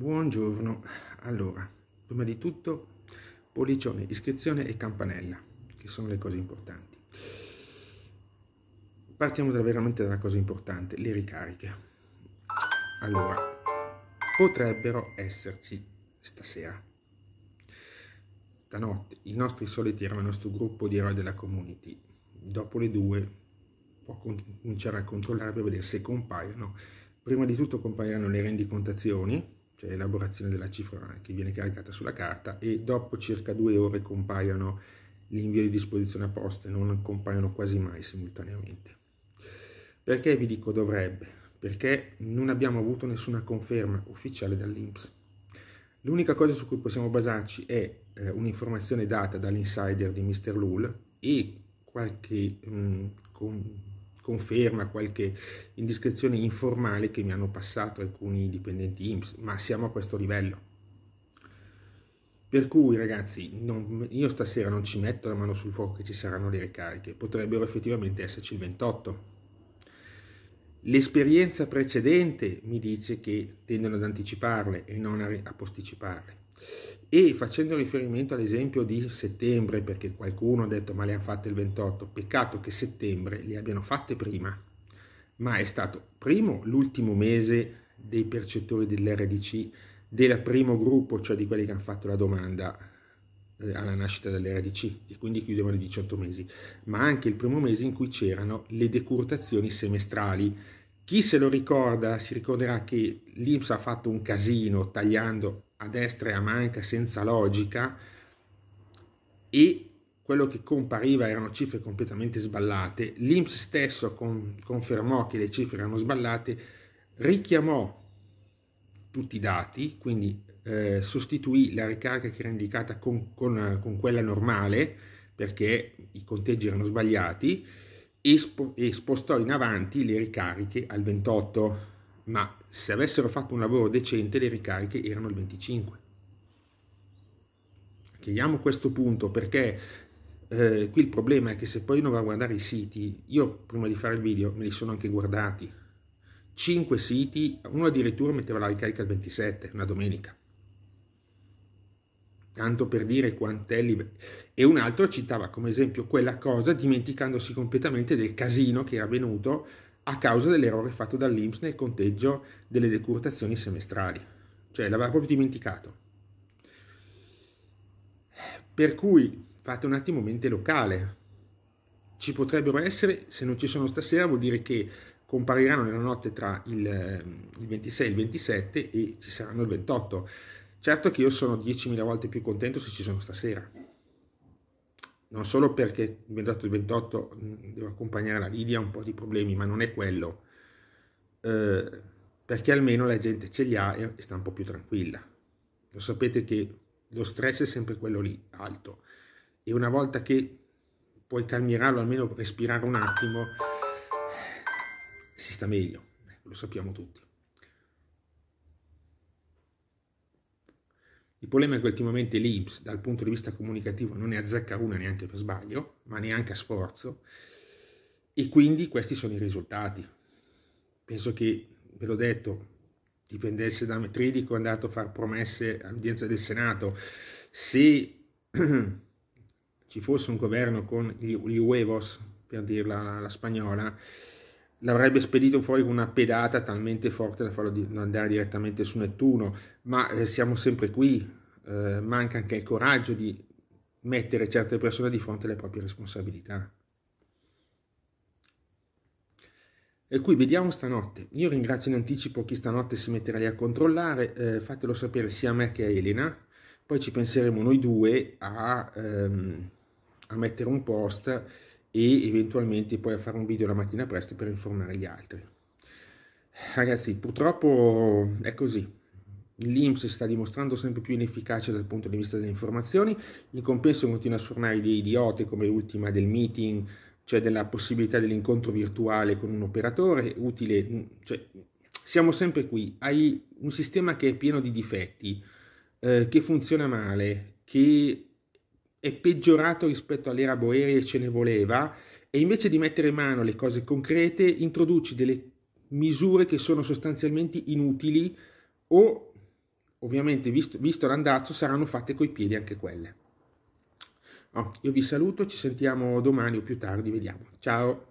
Buongiorno, allora, prima di tutto pollicione, iscrizione e campanella, che sono le cose importanti. Partiamo da, veramente dalla cosa importante, le ricariche. Allora, potrebbero esserci stasera, stanotte, i nostri soliti erano il nostro gruppo di eroi della community. Dopo le due può cominciare a controllare per vedere se compaiono. Prima di tutto compaiono le rendicontazioni, cioè l'elaborazione della cifra che viene caricata sulla carta e dopo circa due ore compaiono l'invio di disposizione a posta non compaiono quasi mai simultaneamente. Perché vi dico dovrebbe? Perché non abbiamo avuto nessuna conferma ufficiale dall'Inps. L'unica cosa su cui possiamo basarci è eh, un'informazione data dall'insider di Mr. Lul e qualche mh, mm, con, conferma qualche indiscrezione informale che mi hanno passato alcuni dipendenti IMSS, ma siamo a questo livello. Per cui ragazzi, non, io stasera non ci metto la mano sul fuoco che ci saranno le ricariche, potrebbero effettivamente esserci il 28. L'esperienza precedente mi dice che tendono ad anticiparle e non a posticiparle. E facendo riferimento all'esempio di settembre, perché qualcuno ha detto ma le hanno fatte il 28, peccato che settembre le abbiano fatte prima, ma è stato primo l'ultimo mese dei percettori dell'RDC del primo gruppo, cioè di quelli che hanno fatto la domanda eh, alla nascita dell'RDC e quindi chiudevano i 18 mesi, ma anche il primo mese in cui c'erano le decurtazioni semestrali chi se lo ricorda si ricorderà che l'Inps ha fatto un casino tagliando a destra e a manca senza logica e quello che compariva erano cifre completamente sballate. L'Inps stesso con, confermò che le cifre erano sballate, richiamò tutti i dati, quindi eh, sostituì la ricarica che era indicata con, con, con quella normale perché i conteggi erano sbagliati e, e spostò in avanti le ricariche al 28, ma se avessero fatto un lavoro decente le ricariche erano al 25. Chiediamo questo punto perché eh, qui il problema è che se poi uno va a guardare i siti, io prima di fare il video me li sono anche guardati, 5 siti, uno addirittura metteva la ricarica al 27, una domenica tanto per dire quant'è libero. E un altro citava come esempio quella cosa dimenticandosi completamente del casino che era avvenuto a causa dell'errore fatto dall'Inps nel conteggio delle decurtazioni semestrali. Cioè l'aveva proprio dimenticato. Per cui fate un attimo mente locale. Ci potrebbero essere, se non ci sono stasera, vuol dire che compariranno nella notte tra il, ehm, il 26 e il 27 e ci saranno il 28. Certo che io sono 10.000 volte più contento se ci sono stasera, non solo perché il 28 e il 28 mm, devo accompagnare la Lidia a un po' di problemi, ma non è quello, eh, perché almeno la gente ce li ha e sta un po' più tranquilla. Lo sapete che lo stress è sempre quello lì, alto, e una volta che puoi calmirarlo, almeno respirare un attimo, eh, si sta meglio, ecco, lo sappiamo tutti. Il problema è che ultimamente l'Ips dal punto di vista comunicativo non ne azzecca una neanche per sbaglio, ma neanche a sforzo, e quindi questi sono i risultati. Penso che, ve l'ho detto, dipendesse da Metridico, è andato a fare promesse all'udienza del Senato, se ci fosse un governo con gli, gli huevos, per dirla la spagnola, l'avrebbe spedito fuori con una pedata talmente forte da farlo andare direttamente su Nettuno, ma eh, siamo sempre qui, eh, manca anche il coraggio di mettere certe persone di fronte alle proprie responsabilità. E qui vediamo stanotte. Io ringrazio in anticipo chi stanotte si metterà lì a controllare, eh, fatelo sapere sia a me che a Elena, poi ci penseremo noi due a, ehm, a mettere un post e eventualmente poi a fare un video la mattina presto per informare gli altri. Ragazzi, purtroppo è così. L'IMS si sta dimostrando sempre più inefficace dal punto di vista delle informazioni, in compenso continua a sfornare idee idiote come l'ultima del meeting, cioè della possibilità dell'incontro virtuale con un operatore, utile, cioè, siamo sempre qui, hai un sistema che è pieno di difetti, eh, che funziona male, che è peggiorato rispetto all'era Boeri e ce ne voleva, e invece di mettere in mano le cose concrete, introduci delle misure che sono sostanzialmente inutili o, ovviamente, visto, visto l'andazzo, saranno fatte coi piedi anche quelle. Oh, io vi saluto, ci sentiamo domani o più tardi, vediamo. Ciao!